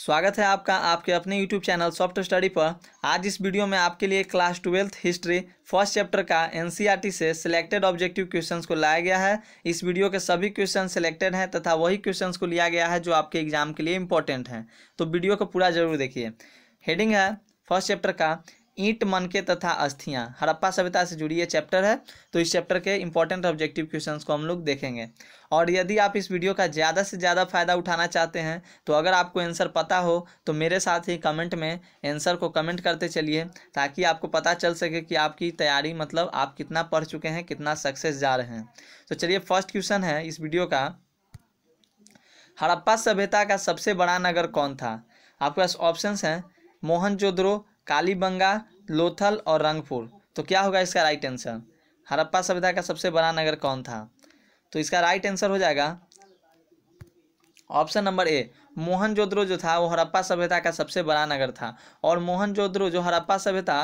स्वागत है आपका आपके अपने YouTube चैनल सॉफ्ट स्टडी पर आज इस वीडियो में आपके लिए class twelfth history first chapter का एन e से सिलेक्टेड ऑब्जेक्टिव क्वेश्चंस को लाया गया है इस वीडियो के सभी क्वेश्चन सिलेक्टेड हैं तथा वही क्वेश्चंस को लिया गया है जो आपके एग्जाम के लिए इंपॉर्टेंट हैं तो वीडियो को पूरा जरूर देखिए हेडिंग है फर्स्ट चैप्टर का ईंट मनके तथा अस्थियाँ हड़प्पा सभ्यता से जुड़ी ये चैप्टर है तो इस चैप्टर के इंपॉर्टेंट ऑब्जेक्टिव क्वेश्चंस को हम लोग देखेंगे और यदि आप इस वीडियो का ज़्यादा से ज़्यादा फायदा उठाना चाहते हैं तो अगर आपको आंसर पता हो तो मेरे साथ ही कमेंट में आंसर को कमेंट करते चलिए ताकि आपको पता चल सके कि आपकी तैयारी मतलब आप कितना पढ़ चुके हैं कितना सक्सेस जा रहे हैं तो चलिए फर्स्ट क्वेश्चन है इस वीडियो का हड़प्पा सभ्यता का सबसे बड़ा नगर कौन था आपके पास ऑप्शन हैं मोहनजोद्रो कालीबंगा लोथल और रंगपुर तो क्या होगा इसका राइट आंसर हड़प्पा सभ्यता का सबसे बड़ा नगर कौन था तो इसका राइट आंसर हो जाएगा ऑप्शन नंबर ए मोहनजोद्रो जो था वो हड़प्पा सभ्यता का सबसे बड़ा नगर था और मोहनजोद्रो जो हड़प्पा सभ्यता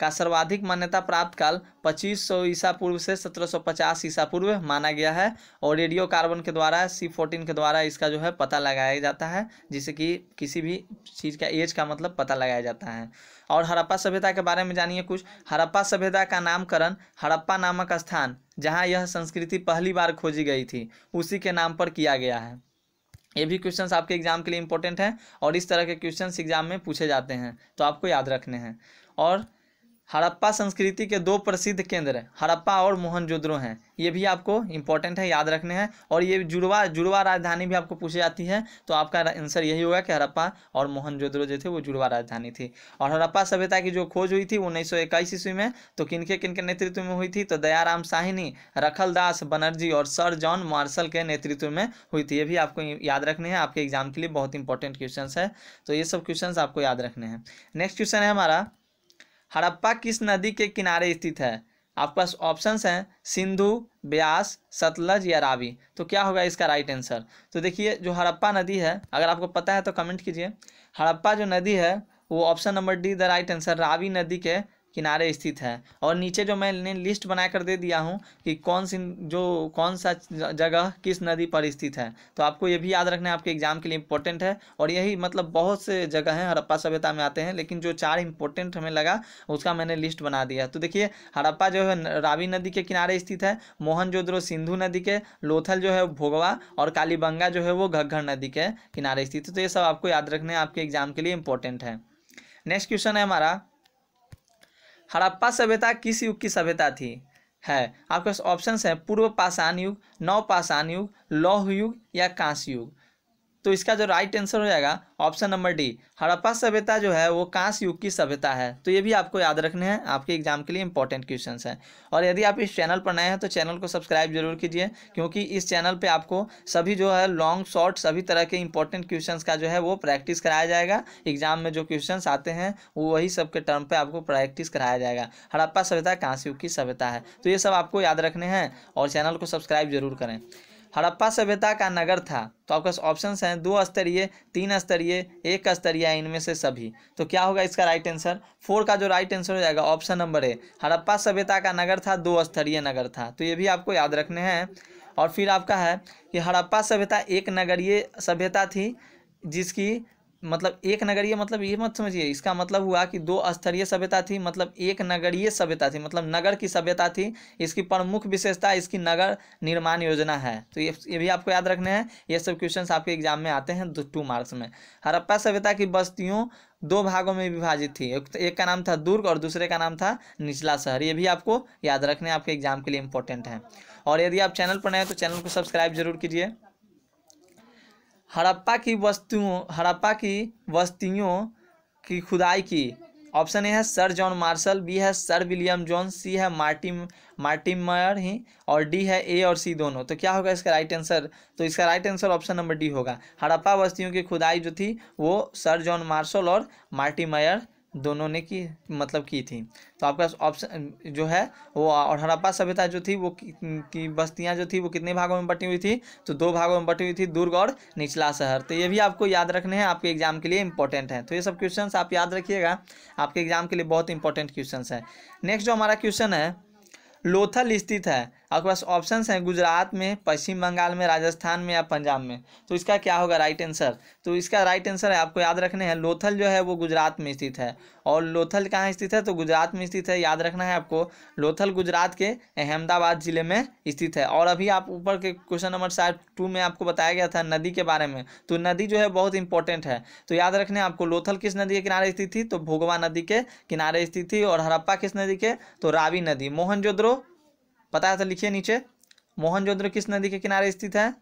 का सर्वाधिक मान्यता प्राप्त काल 2500 ईसा पूर्व से 1750 ईसा पूर्व माना गया है और रेडियो कार्बन के द्वारा सी फोर्टीन के द्वारा इसका जो है पता लगाया जाता है जिससे कि किसी भी चीज़ का एज का मतलब पता लगाया जाता है और हड़प्पा सभ्यता के बारे में जानिए कुछ हड़प्पा सभ्यता का नामकरण हड़प्पा नामक स्थान जहाँ यह संस्कृति पहली बार खोजी गई थी उसी के नाम पर किया गया है ये भी क्वेश्चन आपके एग्जाम के लिए इंपॉर्टेंट हैं और इस तरह के क्वेश्चन एग्जाम में पूछे जाते हैं तो आपको याद रखने हैं और हड़प्पा संस्कृति के दो प्रसिद्ध केंद्र हड़प्पा और मोहनजोद्रो हैं ये भी आपको इंपॉर्टेंट है याद रखने हैं और ये जुड़वा जुड़वा राजधानी भी आपको पूछी जाती है तो आपका आंसर यही होगा कि हड़प्पा और मोहनजोद्रो जो थे वो जुड़वा राजधानी थी और हड़प्पा सभ्यता की जो खोज हुई थी उन्नीस सौ इक्कीस ईस्वी में तो किनके किनके नेतृत्व में हुई थी तो दयाराम साहिनी रखल दास बनर्जी और सर जॉन मार्शल के नेतृत्व में हुई थी ये भी आपको याद रखने हैं आपके एग्जाम के लिए बहुत इंपॉर्टेंट क्वेश्चन है तो ये सब क्वेश्चन आपको याद रखने हैं नेक्स्ट क्वेश्चन है हमारा हड़प्पा किस नदी के किनारे स्थित है आपके पास ऑप्शन हैं सिंधु ब्यास सतलज या रावी तो क्या होगा इसका राइट आंसर तो देखिए जो हड़प्पा नदी है अगर आपको पता है तो कमेंट कीजिए हड़प्पा जो नदी है वो option number D the right answer Ravi नदी के किनारे स्थित है और नीचे जो मैंने लिस्ट बना कर दे दिया हूँ कि कौन सी जो कौन सा जगह किस नदी पर स्थित है तो आपको ये भी याद रखना है आपके एग्जाम के लिए इम्पोर्टेंट है और यही मतलब बहुत से जगह हैं हड़प्पा सभ्यता में आते हैं लेकिन जो चार इम्पोर्टेंट हमें लगा उसका मैंने लिस्ट बना दिया तो देखिए हड़प्पा जो है रावी नदी के किनारे स्थित है मोहन सिंधु नदी के लोथल जो है भोगवा और कालीबंगा जो है वो घग्घर नदी के किनारे स्थित है तो ये सब आपको याद रखना है आपके एग्जाम के लिए इम्पोर्टेंट है नेक्स्ट क्वेश्चन है हमारा हड़प्पा सभ्यता किस युग की सभ्यता थी है आपके पास ऑप्शन है पूर्व पाषाण युग नव पाषाण युग लौह युग या कांस्य युग तो इसका जो राइट आंसर हो जाएगा ऑप्शन नंबर डी हड़प्पा सभ्यता जो है वो कांस युग की सभ्यता है तो ये भी आपको याद रखने हैं आपके एग्जाम के लिए इंपॉर्टेंट क्वेश्चन हैं और यदि आप इस चैनल पर नए हैं तो चैनल को सब्सक्राइब जरूर कीजिए क्योंकि इस चैनल पर आपको सभी जो है लॉन्ग शॉर्ट सभी तरह के इंपॉर्टेंट क्वेश्चन का जो है वो प्रैक्टिस कराया जाएगा एग्जाम में जो क्वेश्चन आते हैं वो वही सबके टर्म पर आपको प्रैक्टिस कराया जाएगा हड़प्पा सभ्यता कांस युग की सभ्यता है तो ये सब आपको याद रखने हैं और चैनल को सब्सक्राइब जरूर करें हड़प्पा सभ्यता का नगर था तो आपके ऑप्शन हैं दो स्तरीय तीन स्तरीय एक स्तरीय इनमें से सभी तो क्या होगा इसका राइट आंसर फोर का जो राइट आंसर हो जाएगा ऑप्शन नंबर ए हड़प्पा सभ्यता का नगर था दो स्तरीय नगर था तो ये भी आपको याद रखने हैं और फिर आपका है कि हड़प्पा सभ्यता एक नगरीय सभ्यता थी जिसकी मतलब एक नगरीय मतलब ये मत समझिए इसका मतलब हुआ कि दो स्तरीय सभ्यता थी मतलब एक नगरीय सभ्यता थी मतलब नगर की सभ्यता थी इसकी प्रमुख विशेषता इसकी नगर निर्माण योजना है तो ये ये भी आपको याद रखने हैं ये सब क्वेश्चंस आपके एग्जाम में आते हैं टू मार्क्स में हरप्पा सभ्यता की बस्तियों दो भागों में विभाजित थी एक का नाम था दुर्ग और दूसरे का नाम था निचला शहर ये भी आपको याद रखने आपके एग्जाम के लिए इंपॉर्टेंट है और यदि आप चैनल पर नए तो चैनल को सब्सक्राइब जरूर कीजिए हड़प्पा की वस्तुओं हड़प्पा की बस्तियों की खुदाई की ऑप्शन ए है सर जॉन मार्शल बी है सर विलियम जॉन सी है मार्टिन मायर ही और डी है ए और सी दोनों तो क्या होगा इसका राइट आंसर तो इसका right answer option number D होगा हड़प्पा बस्तियों की खुदाई जो थी वो सर जॉन मार्शल और मायर दोनों ने की मतलब की थी तो आपका ऑप्शन जो है वो और हड़प्पा सभ्यता जो थी वो की, बस्तियां बस्तियाँ जो थी वो कितने भागों में बटी हुई थी तो दो भागों में बटी हुई थी दुर्ग और निचला शहर तो ये भी आपको याद रखने हैं आपके एग्जाम के लिए इंपॉर्टेंट है तो ये सब क्वेश्चन आप याद रखिएगा आपके एग्जाम के लिए बहुत इंपॉर्टेंट क्वेश्चन है नेक्स्ट जो हमारा क्वेश्चन है लोथल स्थित है आपके पास ऑप्शंस हैं गुजरात में पश्चिम बंगाल में राजस्थान में या पंजाब में तो इसका क्या होगा राइट आंसर तो इसका राइट आंसर है आपको याद रखना है लोथल जो है वो गुजरात में स्थित है और लोथल कहाँ स्थित है तो गुजरात में स्थित है याद रखना है आपको लोथल गुजरात के अहमदाबाद ज़िले में स्थित है और अभी आप ऊपर के क्वेश्चन नंबर साइड टू में आपको बताया गया था नदी के बारे में तो नदी जो है बहुत इंपॉर्टेंट है तो याद रखना है आपको लोथल किस नदी के किनारे स्थित थी तो भोगवा नदी के किनारे स्थित थी और हड़प्पा किस नदी के तो रावी नदी मोहनजोद्रो पता है तो लिखिए नीचे मोहनजोद्र किस नदी के किनारे स्थित है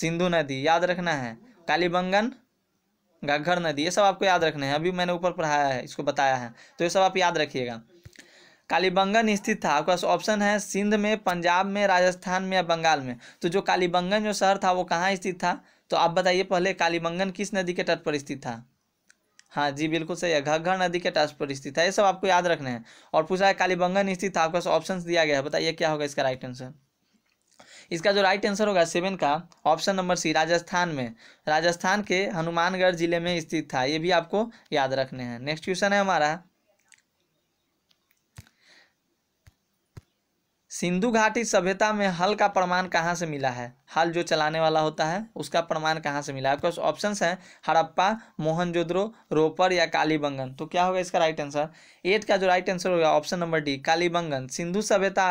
सिंधु नदी याद रखना है कालीबंगन घग्घर नदी ये सब आपको याद रखना है अभी मैंने ऊपर पढ़ाया है इसको बताया है तो ये सब आप याद रखिएगा कालीबंगन स्थित था आपका ऑप्शन है सिंध में पंजाब में राजस्थान में या बंगाल में तो जो कालीबंगन जो शहर था वो कहाँ स्थित था तो आप बताइए पहले कालीबंगन किस नदी के तट पर स्थित था हाँ जी बिल्कुल सही है घग्घर नदी के तट पर स्थित है ये सब आपको याद रखना है और पूछा है कालीबंगन स्थित था आपका ऑप्शन दिया गया है बताइए क्या होगा इसका राइट आंसर इसका जो राइट आंसर होगा सेवन का ऑप्शन नंबर सी राजस्थान में राजस्थान के हनुमानगढ़ जिले में स्थित था ये भी आपको याद रखने हैं नेक्स्ट क्वेश्चन है हमारा सिंधु घाटी सभ्यता में हल का प्रमाण कहाँ से मिला है हल जो चलाने वाला होता है उसका प्रमाण कहाँ से मिला है आपके ऑप्शन हैं हड़प्पा मोहनजोद्रो रोपर या कालीबंगन तो क्या होगा इसका राइट आंसर एट का जो राइट आंसर होगा option number D Kalibangan Sindhu सभ्यता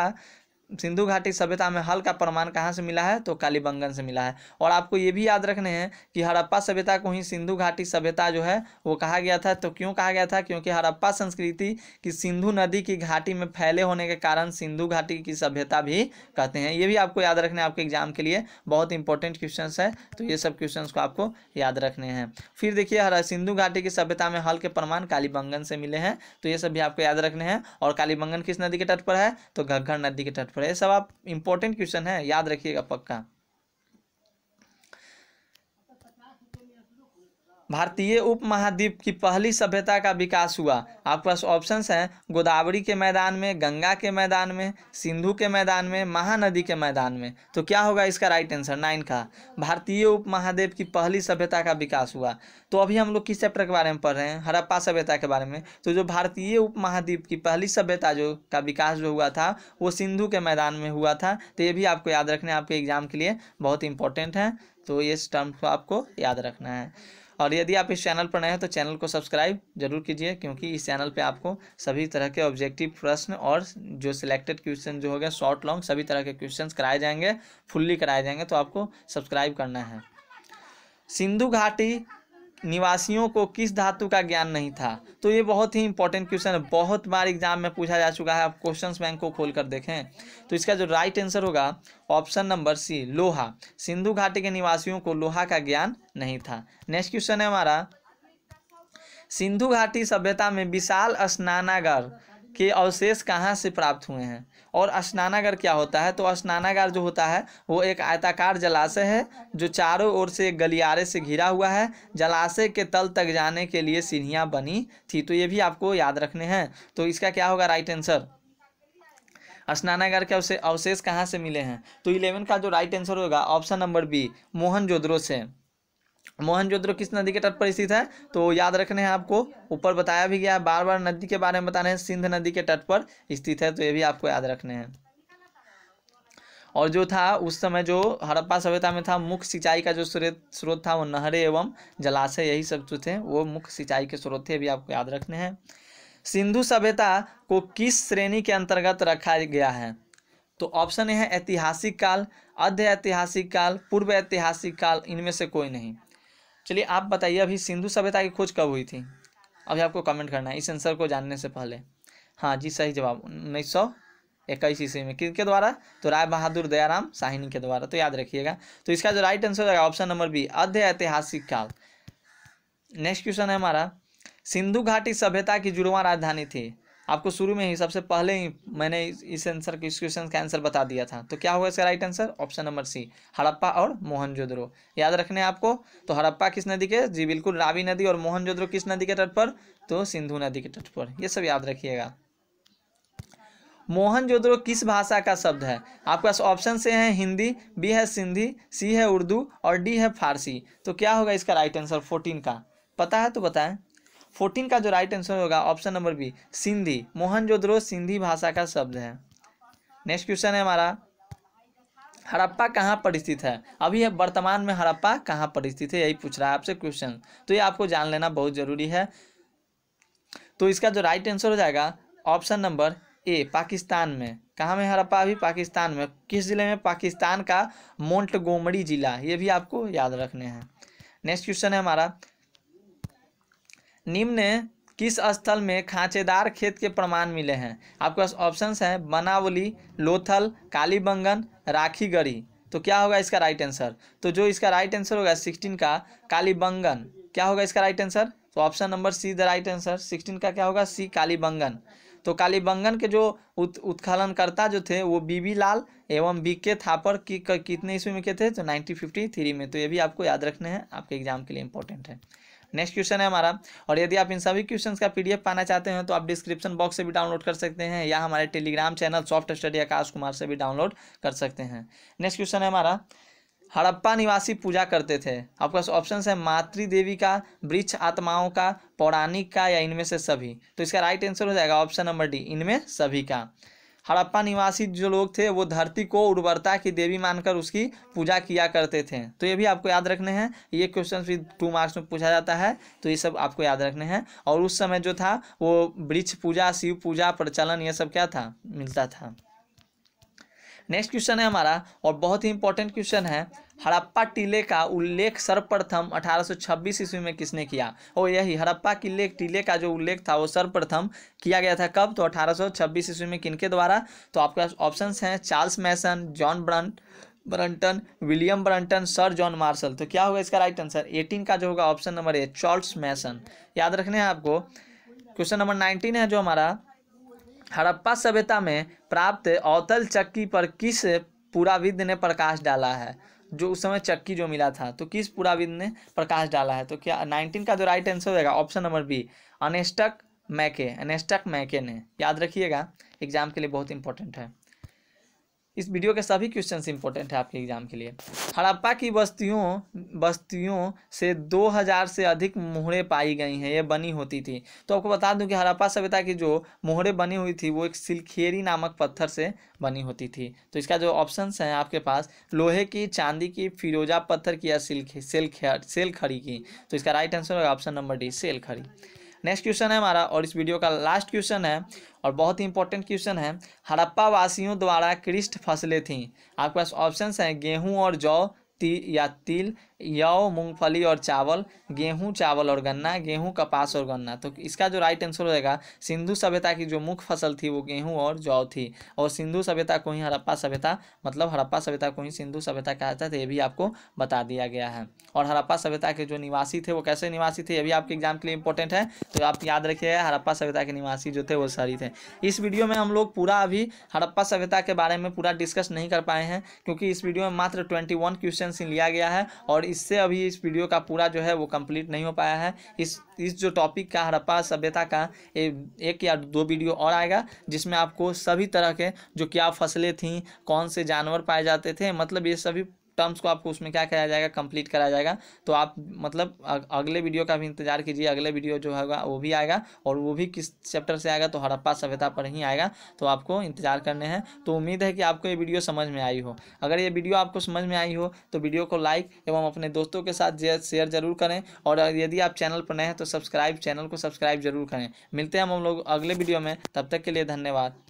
सिंधु घाटी सभ्यता में हल का प्रमाण कहाँ से मिला है तो कालीबंगन से मिला है और आपको ये भी याद रखने हैं कि हड़प्पा सभ्यता को ही सिंधु घाटी सभ्यता जो है वो कहा गया था तो क्यों कहा गया था क्योंकि हड़प्पा संस्कृति की सिंधु नदी की घाटी में फैले होने के कारण सिंधु घाटी की सभ्यता भी कहते हैं ये भी आपको याद रखने आपके एग्जाम के लिए बहुत इंपॉर्टेंट क्वेश्चन है तो ये सब क्वेश्चन को आपको याद रखने हैं फिर देखिए सिंधु घाटी की सभ्यता में हल के प्रमाण कालीबंगन से मिले हैं तो ये सब भी आपको याद रखने हैं और कालीबंगन किस नदी के तट पर है तो घग्घर नदी के तट पर थोड़ा सब आप इम्पोर्टेंट क्वेश्चन है याद रखिएगा पक्का भारतीय उपमहाद्वीप की पहली सभ्यता का विकास हुआ आपके पास ऑप्शंस हैं गोदावरी के मैदान में गंगा के मैदान में सिंधु के मैदान में महानदी के मैदान में तो क्या होगा इसका राइट आंसर नाइन का भारतीय उपमहाद्वीप की पहली सभ्यता का विकास हुआ तो अभी हम लोग किस चैप्टर के बारे में पढ़ रहे हैं हड़प्पा सभ्यता के बारे में तो जो भारतीय उप की पहली सभ्यता जो का विकास जो हुआ था वो सिंधु के मैदान में हुआ था तो ये भी आपको याद रखना है आपके एग्जाम के लिए बहुत इंपॉर्टेंट है तो ये टर्म को आपको याद रखना है और यदि आप इस चैनल पर नए हैं तो चैनल को सब्सक्राइब जरूर कीजिए क्योंकि इस चैनल पे आपको सभी तरह के ऑब्जेक्टिव प्रश्न और जो सिलेक्टेड क्वेश्चन जो हो गया शॉर्ट लॉन्ग सभी तरह के क्वेश्चन कराए जाएंगे फुल्ली कराए जाएंगे तो आपको सब्सक्राइब करना है सिंधु घाटी निवासियों को किस धातु का ज्ञान नहीं था तो ये बहुत ही इंपॉर्टेंट क्वेश्चन है बहुत बार एग्जाम में पूछा जा चुका है आप क्वेश्चंस बैंक को खोल कर देखें तो इसका जो राइट आंसर होगा ऑप्शन नंबर सी लोहा सिंधु घाटी के निवासियों को लोहा का ज्ञान नहीं था नेक्स्ट क्वेश्चन है हमारा सिंधु घाटी सभ्यता में विशाल स्नानागर के अवशेष कहाँ से प्राप्त हुए हैं और स्नानागार क्या होता है तो स्नानागार जो होता है वो एक आयताकार जलाशय है जो चारों ओर से गलियारे से घिरा हुआ है जलाशय के तल तक जाने के लिए सीढ़ियाँ बनी थी तो ये भी आपको याद रखने हैं तो इसका क्या होगा राइट आंसर स्नानागार के अवशेष कहाँ से मिले हैं तो इलेवन का जो राइट आंसर होगा ऑप्शन नंबर बी मोहन जोदड़ो से मोहनजोद्रो किस नदी के तट पर स्थित है तो याद रखने हैं आपको ऊपर बताया भी गया है बार बार नदी के बारे में बता रहे हैं सिंध नदी के तट पर स्थित है तो ये भी आपको याद रखने हैं और जो था उस समय जो हड़प्पा सभ्यता में था मुख्य सिंचाई का जो स्रोत था वो नहरें एवं जलाशय यही सब जो थे वो मुख्य सिंचाई के स्रोत थे भी आपको याद रखने हैं सिंधु सभ्यता को किस श्रेणी के अंतर्गत रखा गया है तो ऑप्शन ये है ऐतिहासिक काल अध्य ऐतिहासिक काल पूर्व ऐतिहासिक काल इनमें से कोई नहीं चलिए आप बताइए अभी सिंधु सभ्यता की खोज कब हुई थी अभी आपको कमेंट करना है इस आंसर को जानने से पहले हाँ जी सही जवाब उन्नीस सौ इक्कीस ईस्वी में किसके द्वारा तो राय बहादुर दयाराम साहिनी के द्वारा तो याद रखिएगा तो इसका जो राइट आंसर होगा ऑप्शन नंबर बी अध्य ऐतिहासिक काल नेक्स्ट क्वेश्चन है हमारा सिंधु घाटी सभ्यता की जुड़वा राजधानी थी आपको शुरू में ही सबसे पहले ही मैंने इस आंसर के इस क्वेश्चन का आंसर बता दिया था तो क्या होगा इसका right answer option number C Harappa और मोहनजोद्रो याद रखने आपको तो हड़प्पा किस नदी के जी बिल्कुल रावी नदी और मोहनजोद्रो किस नदी के तट पर तो सिंधु नदी के तट पर ये सब याद रखिएगा मोहनजोद्रो किस भाषा का शब्द है आपके पास ऑप्शन से है हिंदी बी है सिंधी सी है उर्दू और डी है फारसी तो क्या होगा इसका राइट आंसर फोर्टीन का पता है तो बताएं फोर्टीन का जो राइट आंसर होगा option number B Sindhi Mohenjodaro Sindhi भाषा का शब्द है नेक्स्ट क्वेश्चन है हमारा हड़प्पा कहाँ पर स्थित है अभी है वर्तमान में हड़प्पा कहाँ पर स्थित है यही पूछ रहा है आपसे क्वेश्चन तो ये आपको जान लेना बहुत ज़रूरी है तो इसका जो राइट आंसर हो जाएगा ऑप्शन नंबर ए पाकिस्तान में कहाँ में हड़प्पा अभी पाकिस्तान में किस ज़िले में पाकिस्तान का मोन्टगोमरी ज़िला ये भी आपको याद रखने हैं नेक्स्ट क्वेश्चन है हमारा निम्न किस स्थल में खांचेदार खेत के प्रमाण मिले हैं आपके पास ऑप्शंस हैं बनावली लोथल कालीबंगन राखीगढ़ी तो क्या होगा इसका राइट आंसर तो जो इसका राइट आंसर होगा सिक्सटीन का कालीबंगन क्या होगा इसका राइट आंसर तो option number C the right answer sixteen का क्या होगा सी कालीबंगन तो कालीबंगन के जो उत, उत्खननकर्ता जो थे वो बीबी लाल एवं बी के थापर की कितने ईस्वी में के थे तो थ्री में तो ये भी आपको याद रखने हैं आपके एग्जाम के लिए इंपॉर्टेंट है नेक्स्ट क्वेश्चन है हमारा और यदि आप इन सभी क्वेश्चन का पीडीएफ पाना चाहते हैं तो आप डिस्क्रिप्शन बॉक्स से भी डाउनलोड कर सकते हैं या हमारे Telegram channel soft study Akash Kumar से भी डाउनलोड कर सकते हैं नेक्स्ट क्वेश्चन है हमारा हड़प्पा निवासी पूजा करते थे आपका ऑप्शन है मातृ देवी का वृक्ष आत्माओं का पौराणिक का या इनमें से सभी तो इसका राइट आंसर हो जाएगा ऑप्शन नंबर डी इनमें सभी का हड़प्पा निवासी जो लोग थे वो धरती को उर्वरता की देवी मानकर उसकी पूजा किया करते थे तो ये भी आपको याद रखने हैं ये क्वेश्चन भी टू मार्क्स में पूछा जाता है तो ये सब आपको याद रखने हैं और उस समय जो था वो वृक्ष पूजा शिव पूजा प्रचलन ये सब क्या था मिलता था नेक्स्ट क्वेश्चन है हमारा और बहुत ही इंपॉर्टेंट क्वेश्चन है हड़प्पा टीले का उल्लेख सर्वप्रथम 1826 ईस्वी में किसने किया और यही हड़प्पा किले टीले का जो उल्लेख था वो सर्वप्रथम किया गया था कब तो 1826 ईस्वी में किनके द्वारा तो आपके ऑप्शन हैं Charles Masson John Brunt Brunton William Brunton sir John Marshall तो क्या होगा इसका राइट आंसर एटीन का जो होगा option number A Charles Masson याद रखने हैं आपको क्वेश्चन नंबर नाइनटीन है जो हमारा हड़प्पा सभ्यता में प्राप्त अवतल चक्की पर किस पुराविद ने प्रकाश डाला है जो उस समय चक्की जो मिला था तो किस पुराविद ने प्रकाश डाला है तो क्या नाइनटीन का जो राइट आंसर होगा option number B Ernest Mackay Ernest मैके ने याद रखिएगा एग्जाम के लिए बहुत इंपॉर्टेंट है इस वीडियो के सभी क्वेश्चन इंपॉर्टेंट है आपके एग्जाम के लिए हड़प्पा की बस्तियों बस्तियों से 2000 से अधिक मोहरें पाई गई हैं ये बनी होती थी तो आपको बता दूं कि हड़प्पा सभ्यता की जो मोहरें बनी हुई थी वो एक सिलखेरी नामक पत्थर से बनी होती थी तो इसका जो ऑप्शंस हैं आपके पास लोहे की चांदी की फिरोजा पत्थर की या सिल्खे सेल सेल खड़ी की तो इसका राइट आंसर होगा ऑप्शन नंबर डी सेल खड़ी नेक्स्ट क्वेश्चन है हमारा और इस वीडियो का लास्ट क्वेश्चन है और बहुत ही इंपॉर्टेंट क्वेश्चन है हड़प्पा वासियों द्वारा कृष्ट फसलें थीं आपके पास ऑप्शन हैं गेहूँ और जौ ती या तिल यौ मूंगफली और चावल गेहूं चावल और गन्ना गेहूं कपास और गन्ना तो इसका जो राइट आंसर हो जाएगा सिंधु सभ्यता की जो मुख्य फसल थी वो गेहूं और जौ थी और सिंधु सभ्यता को ही हड़प्पा सभ्यता मतलब हड़प्पा सभ्यता को ही सिंधु सभ्यता कहा जाता है तो ये भी आपको बता दिया गया है और हड़प्पा सभ्यता के जो निवासी थे वो कैसे निवासी थे ये भी आपके एग्जाम के लिए इंपॉर्टेंट है तो आप याद रखिएगा हड़प्पा सभ्यता के निवासी जो थे वो सारी थे इस वीडियो में हम लोग पूरा अभी हड़प्पा सभ्यता के बारे में पूरा डिस्कस नहीं कर पाए हैं क्योंकि इस वीडियो में मात्र ट्वेंटी क्वेश्चन लिया गया है और इससे अभी इस वीडियो का पूरा जो है वो कंप्लीट नहीं हो पाया है इस इस जो टॉपिक का हड़प्पा सभ्यता का ए, एक या दो वीडियो और आएगा जिसमें आपको सभी तरह के जो क्या फसलें थीं कौन से जानवर पाए जाते थे मतलब ये सभी टर्म्स को आपको उसमें क्या कराया जाएगा कंप्लीट कराया जाएगा तो आप मतलब अगले वीडियो का भी इंतजार कीजिए अगले वीडियो जो होगा वो भी आएगा और वो भी किस चैप्टर से आएगा तो हड़प्पा सभ्यता पर ही आएगा तो आपको इंतजार करने हैं तो उम्मीद है कि आपको ये वीडियो समझ में आई हो अगर ये वीडियो आपको समझ में आई हो तो वीडियो को लाइक एवं अपने दोस्तों के साथ शेयर जरूर करें और यदि आप चैनल पर नए हैं तो सब्सक्राइब चैनल को सब्सक्राइब जरूर करें मिलते हैं हम लोग अगले वीडियो में तब तक के लिए धन्यवाद